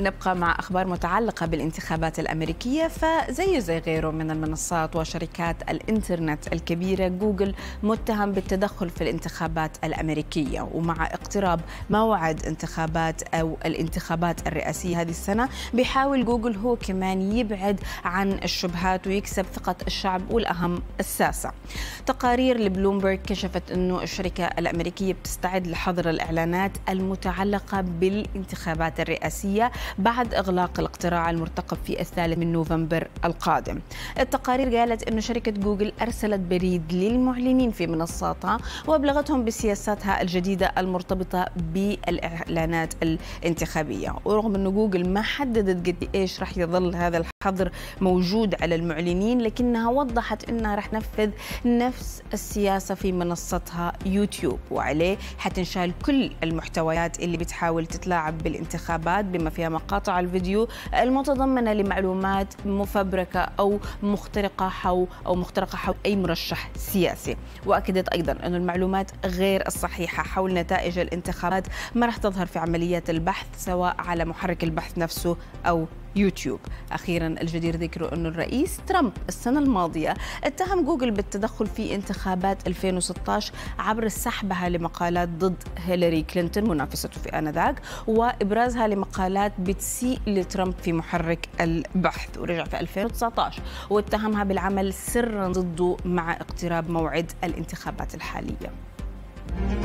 نبقى مع أخبار متعلقة بالانتخابات الأمريكية فزي زي غيره من المنصات وشركات الإنترنت الكبيرة جوجل متهم بالتدخل في الانتخابات الأمريكية ومع اقتراب موعد انتخابات أو الانتخابات الرئاسية هذه السنة بيحاول جوجل هو كمان يبعد عن الشبهات ويكسب ثقة الشعب والأهم الساسة تقارير لبلومبرج كشفت أنه الشركة الأمريكية بتستعد لحظر الإعلانات المتعلقة بالانتخابات الرئاسية بعد إغلاق الاقتراع المرتقب في الثالث من نوفمبر القادم التقارير قالت أن شركة جوجل أرسلت بريد للمعلنين في منصاتها وأبلغتهم بسياساتها الجديدة المرتبطة بالإعلانات الانتخابية ورغم أن جوجل ما حددت قد إيش راح يظل هذا حظر موجود على المعلنين لكنها وضحت انها رح تنفذ نفس السياسه في منصتها يوتيوب وعليه حتنشال كل المحتويات اللي بتحاول تتلاعب بالانتخابات بما فيها مقاطع الفيديو المتضمنه لمعلومات مفبركه او مخترقه حول او مخترقه حول اي مرشح سياسي واكدت ايضا ان المعلومات غير الصحيحه حول نتائج الانتخابات ما رح تظهر في عمليات البحث سواء على محرك البحث نفسه او يوتيوب أخيرا الجدير ذكر أن الرئيس ترامب السنة الماضية اتهم جوجل بالتدخل في انتخابات 2016 عبر سحبها لمقالات ضد هيلاري كلينتون منافسته في آنذاك وإبرازها لمقالات بتسيء لترامب في محرك البحث ورجع في 2019 واتهمها بالعمل سرا ضده مع اقتراب موعد الانتخابات الحالية